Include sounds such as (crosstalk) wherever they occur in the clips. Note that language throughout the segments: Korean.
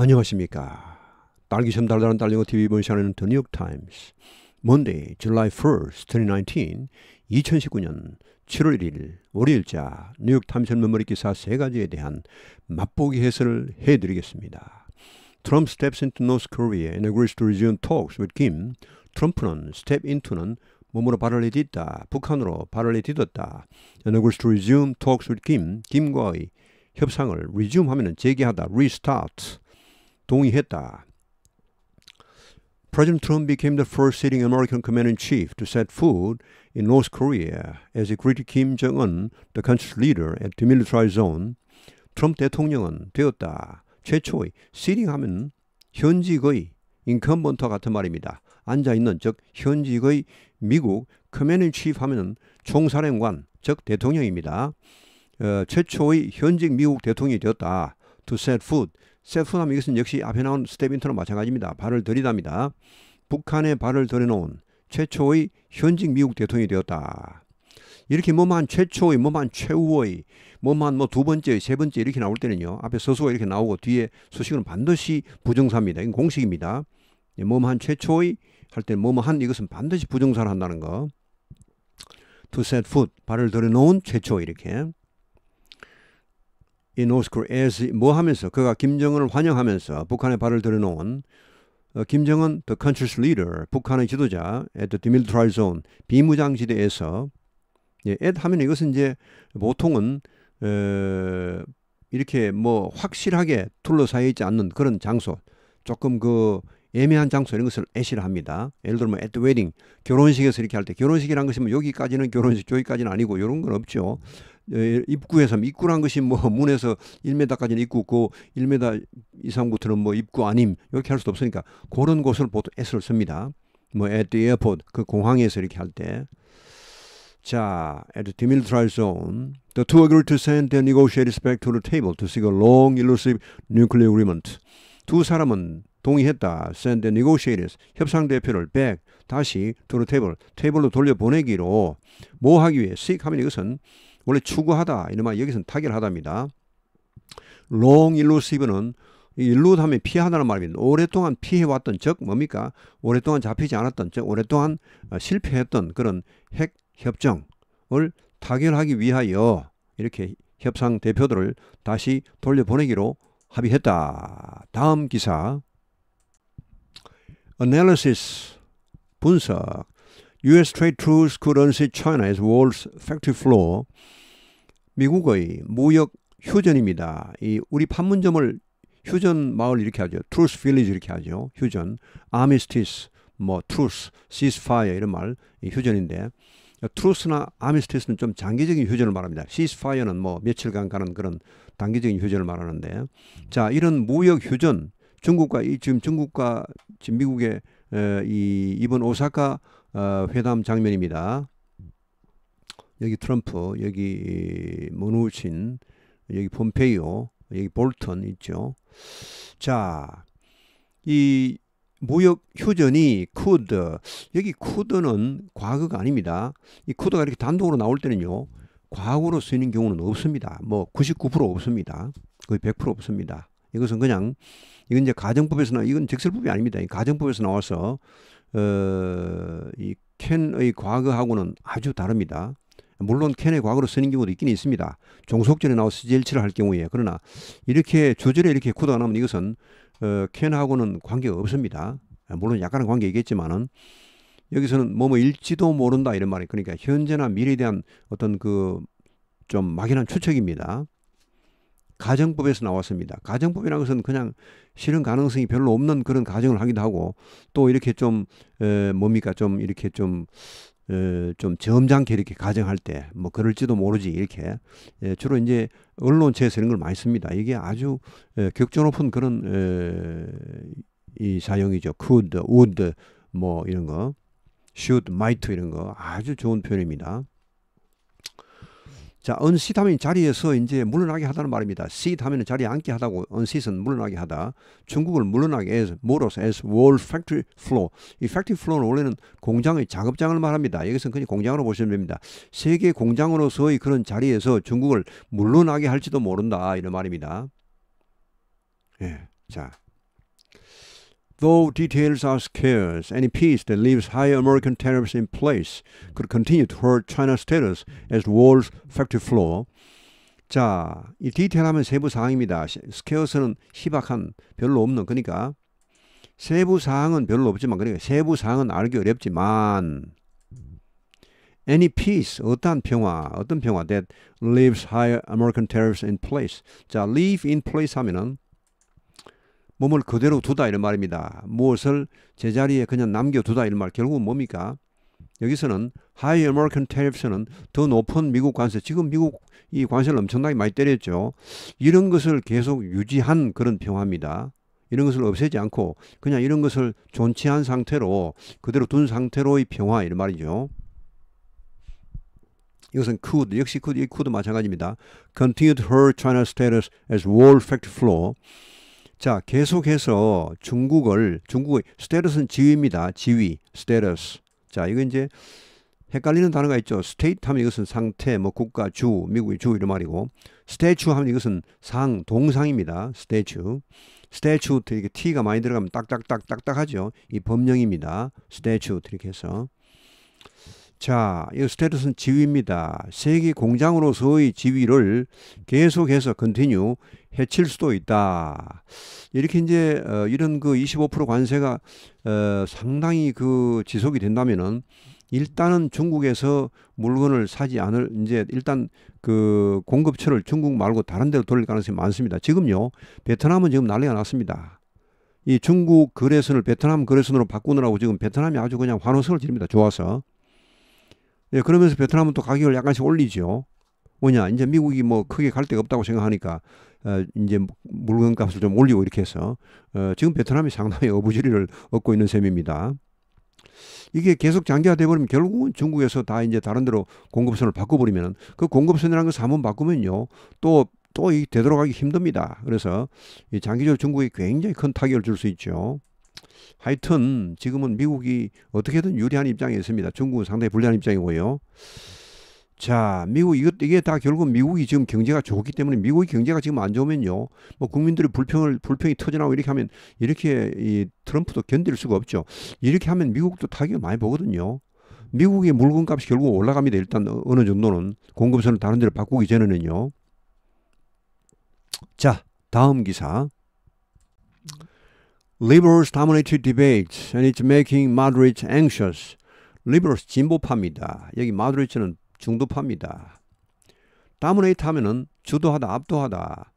안녕하십니까. 딸기 참 달달한 딸리고 TV 이번 시간에는 The New York Times Monday, July 1st, 2019 2019년 7월 1일 월요일자 뉴욕 타임스 메모리 기사 세 가지에 대한 맛보기 해설을 해드리겠습니다. Trump steps into North Korea and agrees to resume talks with Kim. 트럼프는 step into는 몸으로 발을 내딛다, 북한으로 발을 내딛었다. And agrees to resume talks with Kim. 김과의 협상을 resume 하면은 재개하다, restart. 동의했다. President Trump became the first sitting American commander in chief to set foot in North Korea as he greeted Kim Jong-un, the country's leader, at demilitarized zone. 트럼프 대통령은 되었다. 최초의 sitting 하면 현직의 인컴번트와 같은 말입니다. 앉아있는 즉 현직의 미국 커맨드 인 치프 하면은 총사령관 즉 대통령입니다. 어, 최초의 현직 미국 대통령이 되었다. To set foot 셀프남 이것은 역시 앞에 나온 스텝 인트로 마찬가지입니다. 발을 들이답니다. 북한의 발을 들여놓은 최초의 현직 미국 대통령이 되었다. 이렇게 뭐만 최초의, 뭐만 최후의, 뭐만 뭐 두 번째, 세 번째 이렇게 나올 때는요. 앞에 서수가 이렇게 나오고 뒤에 수식은 반드시 부정사입니다. 이건 공식입니다. 예, 뭐만 최초의 할 때는 뭐뭐한 이것은 반드시 부정사를 한다는 거. To set foot, 발을 들여놓은 최초 이렇게. 이 노스 코리아에서 뭐 하면서 그가 김정은을 환영하면서 북한의 발을 들여놓은 어, 김정은 the country's leader 북한의 지도자 at the demilitarized zone 비무장지대에서 예, at 하면 이것은 이제 보통은 에, 어, 이렇게 뭐 확실하게 둘러싸여 있지 않는 그런 장소 조금 그 애매한 장소 이런 것을 애시를 합니다. 예를 들면 at wedding 결혼식에서 이렇게 할 때결혼식이라는 것이 뭐 여기까지는 결혼식 저기까지는 아니고 이런 건 없죠. 입구에서 입구란 것이 뭐 문에서 1m까지는 입구고 1m 이상부터는 뭐 입구 아님 이렇게 할 수도 없으니까 그런 곳을 보통 S를 씁니다. 뭐 at the airport 그 공항에서 이렇게 할 때. 자, at the military zone, the two agree to send their negotiators back to the table to seek a long, elusive nuclear agreement. 두 사람은 동의했다. send the negotiators 협상 대표를 back 다시 to the table 테이블로 돌려 보내기로 뭐 하기 위해 seek 하면 이것은 원래 추구하다 이놈아 여기서는 타결하답니다. long elusive는 일루 하면 피하다는 말입니다. 오랫동안 피해왔던 즉 뭡니까? 오랫동안 잡히지 않았던 즉 오랫동안 어, 실패했던 그런 핵 협정을 타결하기 위하여 이렇게 협상 대표들을 다시 돌려보내기로 합의했다. 다음 기사. Analysis 분석. U.S. trade truce could unseat China as world's factory floor. 미국의 무역 휴전입니다. 이 우리 판문점을 휴전 마을 이렇게 하죠. 트루스 빌리지 이렇게 하죠. 휴전, 아미스티스, 뭐 트루스, 시스파이어 이런 말 휴전인데 트루스나 아미스티스는 좀 장기적인 휴전을 말합니다. 시스파이어는 뭐 며칠간 가는 그런 단기적인 휴전을 말하는데 자 이런 무역 휴전 중국과 이 지금 중국과 지금 미국의 에, 이 이번 오사카 어, 회담 장면입니다. 여기 트럼프, 여기 문우신, 여기 폼페이오, 여기 볼턴 있죠. 자, 이 무역 휴전이 쿠드 여기 쿠드는 과거가 아닙니다. 이 쿠드가 이렇게 단독으로 나올 때는요. 과거로 쓰이는 경우는 없습니다. 뭐 99% 없습니다. 거의 100% 없습니다. 이것은 그냥 이건 이제 가정법에서 나 이건 적설법이 아닙니다. 이 가정법에서 나와서 어, 이 캔의 과거하고는 아주 다릅니다. 물론 캔의 과거로 쓰는 경우도 있긴 있습니다. 종속전에 나와 CGL7을 할 경우에 그러나 이렇게 조절에 이렇게 구도가 나면 이것은 어, 캔하고는 관계가 없습니다. 아, 물론 약간은 관계있겠지만은 여기서는 뭐뭐일지도 모른다 이런 말이 그러니까 현재나 미래에 대한 어떤 그 좀 막연한 추측입니다. 가정법에서 나왔습니다. 가정법이라는 것은 그냥 실현 가능성이 별로 없는 그런 가정을 하기도 하고 또 이렇게 좀 에, 뭡니까 좀 이렇게 좀 어, 좀 점잖게 이렇게 가정할 때 뭐 그럴지도 모르지 이렇게 예, 주로 이제 언론체에서 이런 걸 많이 씁니다. 이게 아주 어, 격조 높은 그런 어, 이 사용이죠. could, would 뭐 이런 거, should, might 이런 거 아주 좋은 표현입니다. 자, 언시타민 자리에서 이제 물러나게 하다는 말입니다. 시타민은 자리에 앉게 하다고 언시은 물러나게 하다. 중국을 물러나게 as, 뭐로서 as world factory flow. 이 factory flow는 원래는 공장의 작업장을 말합니다. 여기서는 그냥 공장으로 보시면 됩니다. 세계 공장으로서의 그런 자리에서 중국을 물러나게 할지도 모른다. 이런 말입니다. 예. 자, Though details are scarce, any peace that leaves higher American tariffs in place could continue to hurt China's status as t world's factory floor. 자, 이 디테일하면 세부 사항입니다. 스케어스는 희박한, 별로 없는, 그러니까 세부 사항은 별로 없지만, 그러니까 세부 사항은 알기 어렵지만, any peace, 어떠한 평화, 어떤 평화 that leaves higher American tariffs in place. 자, leave in place 하면은 몸을 그대로 두다 이런 말입니다. 무엇을 제자리에 그냥 남겨두다 이런 말 결국은 뭡니까? 여기서는 하이 아메리칸 테리프스는 더 높은 미국 관세 지금 미국 이 관세를 엄청나게 많이 때렸죠. 이런 것을 계속 유지한 그런 평화입니다. 이런 것을 없애지 않고 그냥 이런 것을 존치한 상태로 그대로 둔 상태로의 평화 이런 말이죠. 이것은 could 역시 could 이 c o u l d 마찬가지입니다. Continued her China status as world f a c t flow. 자, 계속해서 중국을 중국의 스테러스는 지위입니다. 지위, 스테러스. 자, 이거 이제 헷갈리는 단어가 있죠. 스테이트 하면 이것은 상태, 뭐 국가, 주, 미국의 주 이런 말이고 스테츄 하면 이것은 상, 동상입니다. 스테츄. 스테츄 이렇게 t가 많이 들어가면 딱딱딱 딱딱하죠. 이 법령입니다. 스테츄 이렇게 해서 자, 이 스테러스는 지위입니다. 세계 공장으로서의 지위를 계속해서 컨티뉴 해칠 수도 있다. 이렇게 이제 어, 이런 그 25% 관세가 어, 상당히 그 지속이 된다면은 일단은 중국에서 물건을 사지 않을 이제 일단 그 공급처를 중국 말고 다른 데로 돌릴 가능성이 많습니다. 지금요 베트남은 지금 난리가 났습니다. 이 중국 거래선을 베트남 거래선으로 바꾸느라고 지금 베트남이 아주 그냥 환호성을 지릅니다. 좋아서. 예, 그러면서 베트남은 또 가격을 약간씩 올리죠. 뭐냐, 이제 미국이 뭐 크게 갈 데가 없다고 생각하니까 어, 이제 물건값을 좀 올리고 이렇게 해서 어, 지금 베트남이 상당히 어부지리를 얻고 있는 셈입니다. 이게 계속 장기화돼 버리면 결국은 중국에서 다 이제 다른 데로 공급선을 바꿔버리면그 공급선이라는 것을 한번 바꾸면요 또또 되돌아가기 힘듭니다. 그래서 장기적으로 중국이 굉장히 큰 타격을 줄 수 있죠. 하여튼 지금은 미국이 어떻게든 유리한 입장에 있습니다. 중국은 상당히 불리한 입장이고요. 자, 미국 이것 이게 다 결국 미국이 지금 경제가 좋기 때문에 미국의 경제가 지금 안 좋으면요, 뭐 국민들의 불평을 불평이 터져나오고 이렇게 하면 이렇게 이 트럼프도 견딜 수가 없죠. 이렇게 하면 미국도 타격을 많이 보거든요. 미국의 물건값이 결국 올라갑니다. 일단 어, 어느 정도는 공급선을 다른 데로 바꾸기 전에는요. 자, 다음 기사. Liberals dominated e b a t e s and it's making moderates anxious. liberals 진보파입니다. 여기 moderate는 중도파입니다. 다문에이트 하면은 주도하다, 압도하다.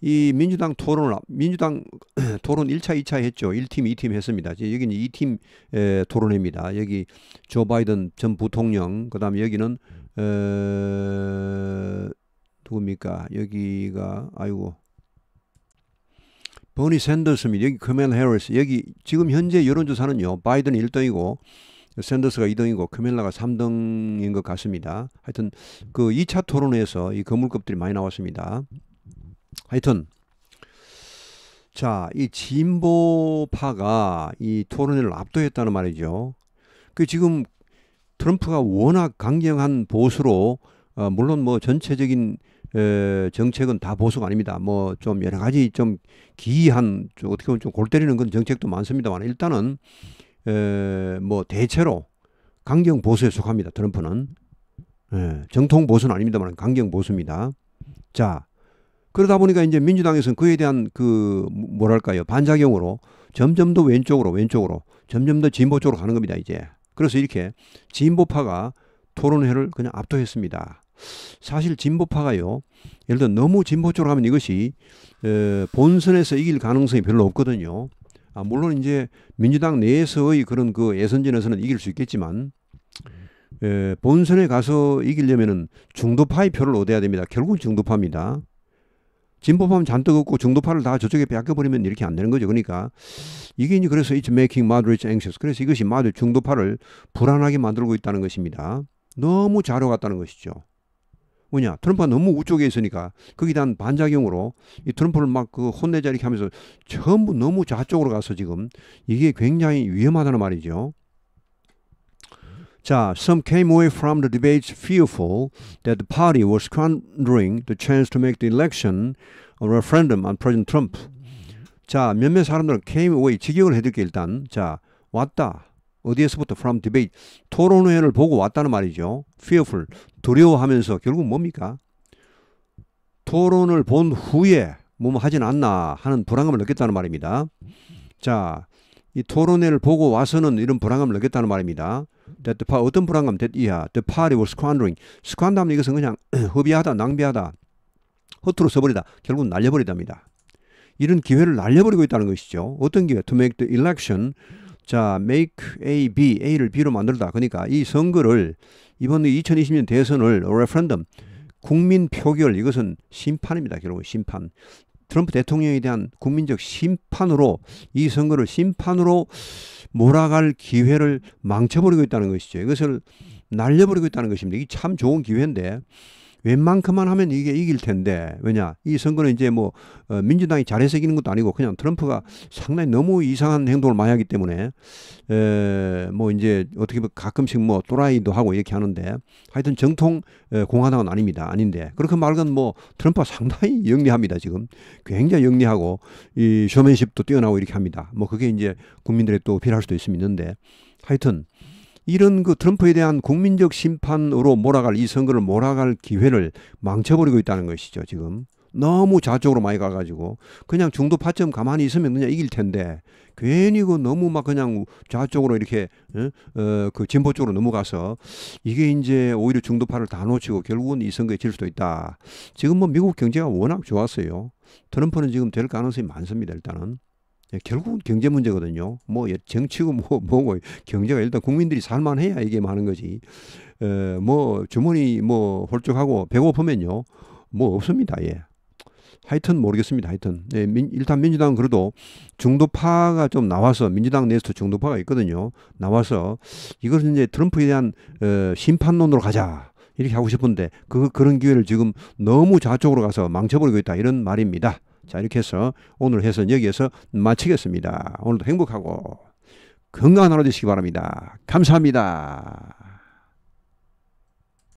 이 민주당 토론을, 민주당 (clears throat) 토론 1차, 2차 했죠. 1팀, 2팀 했습니다. 여기는 2팀 에, 토론회입니다. 여기 조 바이든 전 부통령, 그 다음에 여기는, 에, 누굽니까? 여기가, 아이고. 버니 샌더스입니다. 여기 커맨 해리스. 여기 지금 현재 여론조사는요. 바이든 1등이고 샌더스가 2등이고 크멜라가 3등인 것 같습니다. 하여튼 그 2차 토론에서이 거물급들이 많이 나왔습니다. 하여튼 자, 이 진보파가 이 토론회를 압도했다는 말이죠. 그 지금 트럼프가 워낙 강경한 보수로 어, 물론 뭐 전체적인 에, 정책은 다 보수가 아닙니다. 뭐 좀 여러 가지 좀 기이한 좀 어떻게 보면 좀 골 때리는 그 정책도 많습니다만 일단은 에, 뭐 대체로 강경 보수에 속합니다. 트럼프는 에, 예, 정통 보수는 아닙니다만 강경 보수입니다. 자 그러다 보니까 이제 민주당에서는 그에 대한 그 뭐랄까요 반작용으로 점점 더 왼쪽으로 왼쪽으로 점점 더 진보 쪽으로 가는 겁니다. 이제 그래서 이렇게 진보파가 토론회를 그냥 압도했습니다. 사실 진보파가요. 예를 들어 너무 진보 쪽으로 하면 이것이 본선에서 이길 가능성이 별로 없거든요. 아, 물론 이제 민주당 내에서의 그런 그 예선전에서는 이길 수 있겠지만 에, 예, 본선에 가서 이기려면은 중도파의 표를 얻어야 됩니다. 결국은 중도파입니다. 진보파면 잔뜩 없고 중도파를 다 저쪽에 빼앗겨버리면 이렇게 안 되는 거죠. 그러니까 이게 이제 그래서 it's making m o d e r a t e anxious. 그래서 이것이 마들 중도파를 불안하게 만들고 있다는 것입니다. 너무 잘로 갔다는 것이죠. 뭐냐 트럼프가 너무 우쪽에 있으니까 거기에 대한 반작용으로 이 트럼프를 막 그 혼내자 이렇게 하면서 전부 너무 좌쪽으로 가서 지금 이게 굉장히 위험하다는 말이죠. 자, some came away from the debates fearful that the party was squandering the chance to make the election a referendum on President Trump. 자, 몇몇 사람들은 came away 직역을 해드릴게 일단. 자, 왔다. 어디에서부터 from debate 토론회를 보고 왔다는 말이죠. fearful 두려워하면서 결국 뭡니까? 토론을 본 후에 뭐뭐 하진 않나 하는 불안감을 느꼈다는 말입니다. 자, 이 토론회를 보고 와서는 이런 불안감을 느꼈다는 말입니다. That the, 어떤 불안감? That yeah, the party was squandering. squander하면 이것은 그냥 (clears throat) 허비하다, 낭비하다, 허투루 써버리다, 결국 날려버리답니다. 이런 기회를 날려버리고 있다는 것이죠. 어떤 기회? To make the election 자, make A, B, A를 B로 만들다. 그러니까 이 선거를 이번 2020년 대선을 레퍼런덤 국민 표결 이것은 심판입니다. 결국 심판. 트럼프 대통령에 대한 국민적 심판으로 이 선거를 심판으로 몰아갈 기회를 망쳐버리고 있다는 것이죠. 이것을 날려버리고 있다는 것입니다. 이게 참 좋은 기회인데 웬만큼만 하면 이게 이길 텐데 왜냐 이 선거는 이제 뭐 어, 민주당이 잘해서 이기는 것도 아니고 그냥 트럼프가 상당히 너무 이상한 행동을 많이 하기 때문에 에, 뭐 이제 어떻게 보면 가끔씩 뭐 또라이도 하고 이렇게 하는데 하여튼 정통 에, 공화당은 아닙니다 아닌데 그렇게 말건 뭐 트럼프가 상당히 영리합니다 지금 굉장히 영리하고 이 쇼맨십도 뛰어나고 이렇게 합니다 뭐 그게 이제 국민들의 또 필요할 수도 있으면 있는데 하여튼 이런 그 트럼프에 대한 국민적 심판으로 몰아갈 이 선거를 몰아갈 기회를 망쳐버리고 있다는 것이죠 지금 너무 좌쪽으로 많이 가가지고 그냥 중도 파점 가만히 있으면 그냥 이길 텐데 괜히 그 너무 막 그냥 좌쪽으로 이렇게 어그 어, 진보 쪽으로 넘어가서 이게 이제 오히려 중도파를 다 놓치고 결국은 이 선거에 질 수도 있다. 지금 뭐 미국 경제가 워낙 좋았어요. 트럼프는 지금 될 가능성이 많습니다. 일단은 예, 결국은 경제 문제거든요. 뭐 예, 정치고 뭐 (laughs) 뭐고 경제가 일단 국민들이 살만해야 이게 많은 거지. 에, 뭐 주머니 뭐 홀쭉하고 배고프면요. 뭐 없습니다. 예. 하여튼 모르겠습니다. 하여튼 예, 민, 일단 민주당은 그래도 중도파가 좀 나와서 민주당 내에서도 중도파가 있거든요. 나와서 이것은 이제 트럼프에 대한 어, 심판론으로 가자. 이렇게 하고 싶은데 그 그런 기회를 지금 너무 좌쪽으로 가서 망쳐버리고 있다 이런 말입니다. 자, 이렇게 해서 오늘 해서 여기에서 마치겠습니다. 오늘도 행복하고 건강한 하루 되시기 바랍니다. 감사합니다.